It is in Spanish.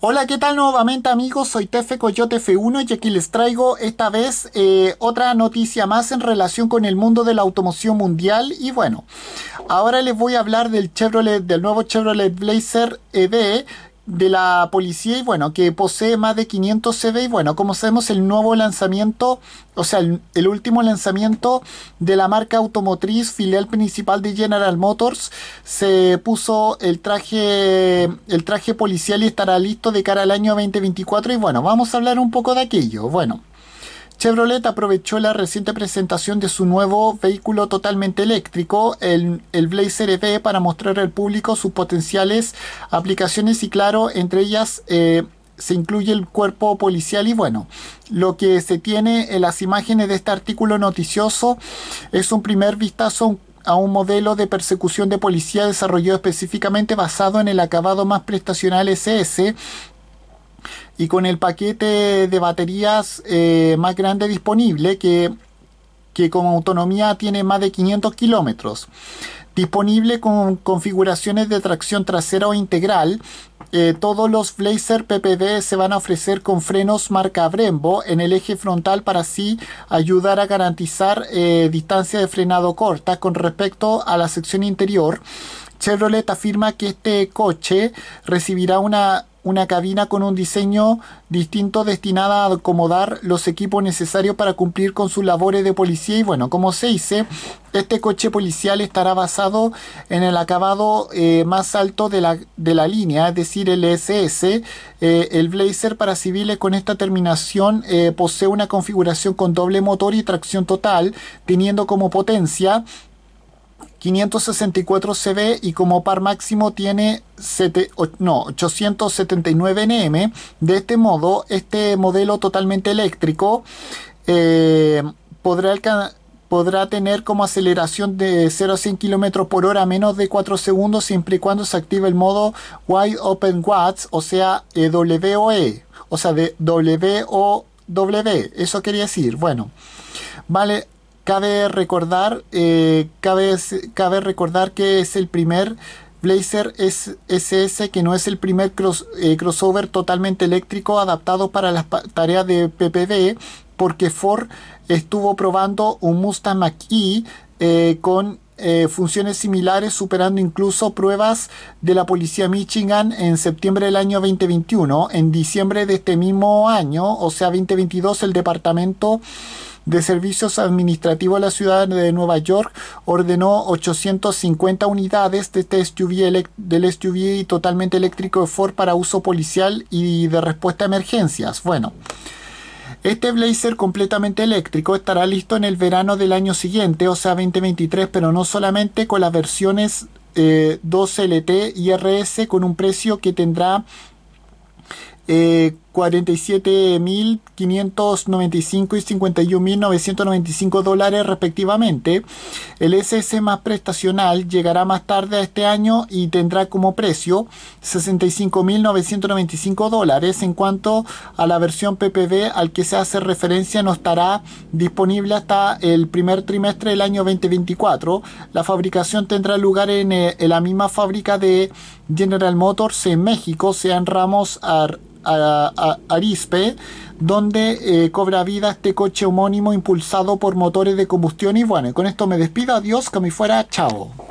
Hola, ¿qué tal nuevamente amigos? Soy Tefe Coyote F1 y aquí les traigo esta vez eh, otra noticia más en relación con el mundo de la automoción mundial. Y bueno, ahora les voy a hablar del Chevrolet, del nuevo Chevrolet Blazer EV de la policía y bueno, que posee más de 500 CV y bueno, como sabemos el nuevo lanzamiento, o sea, el, último lanzamiento de la marca automotriz filial principal de General Motors se puso el traje el traje policial y estará listo de cara al año 2024 y bueno, vamos a hablar un poco de aquello. Bueno, Chevrolet aprovechó la reciente presentación de su nuevo vehículo totalmente eléctrico, el, Blazer EV, para mostrar al público sus potenciales aplicaciones y claro, entre ellas... Eh, se incluye el cuerpo policial y bueno, lo que se tiene en las imágenes de este artículo noticioso es un primer vistazo a un modelo de persecución de policía desarrollado específicamente basado en el acabado más prestacional SS y con el paquete de baterías eh, más grande disponible que, que con autonomía tiene más de 500 kilómetros. Disponible con configuraciones de tracción trasera o integral, eh, todos los Blazer PPD se van a ofrecer con frenos marca Brembo en el eje frontal para así ayudar a garantizar eh, distancia de frenado corta con respecto a la sección interior. Chevrolet afirma que este coche recibirá una una cabina con un diseño distinto destinada a acomodar los equipos necesarios para cumplir con sus labores de policía y bueno, como se dice, este coche policial estará basado en el acabado eh, más alto de la, de la, línea, es decir, el SS. Eh, el Blazer para civiles con esta terminación eh, posee una configuración con doble motor y tracción total, teniendo como potencia 564 CB y como par máximo tiene 879 NM. De este modo, este modelo totalmente eléctrico eh, podrá, tener como aceleración de 0 a 100 km por hora menos de 4 segundos siempre y cuando se active el modo Wide Open Watts, o sea, eh, WOE, o sea, de w Eso quería decir, bueno. Vale, Cabe recordar, eh, cabe, cabe recordar que es el primer Blazer SS, que no es el primer eh, crossover totalmente eléctrico adaptado para las tareas de PPD, porque Ford estuvo probando un Mustang Mach-E eh, con funciones similares, superando incluso pruebas de la policía Michigan en septiembre del año 2021. En diciembre de este mismo año, o sea 2022, el departamento de Servicios Administrativos a la Ciudad de Nueva York ordenó 850 unidades de este del SUV totalmente eléctrico Ford para uso policial y de respuesta a emergencias. Bueno. Este blazer completamente eléctrico estará listo en el verano del año siguiente, o sea 2023, pero no solamente con las versiones 2LT eh, y RS con un precio que tendrá eh, 47.595 y 51.995 dólares respectivamente. El SS más prestacional llegará más tarde a este año y tendrá como precio 65.995 dólares. En cuanto a la versión PPV al que se hace referencia no estará disponible hasta el primer trimestre del año 2024. La fabricación tendrá lugar eh, en, la misma fábrica de General Motors en México, sean ramos a, Arispe, donde eh, cobra vida este coche homónimo impulsado por motores de combustión. Y bueno, con esto me despido, adiós, que me fuera, chao.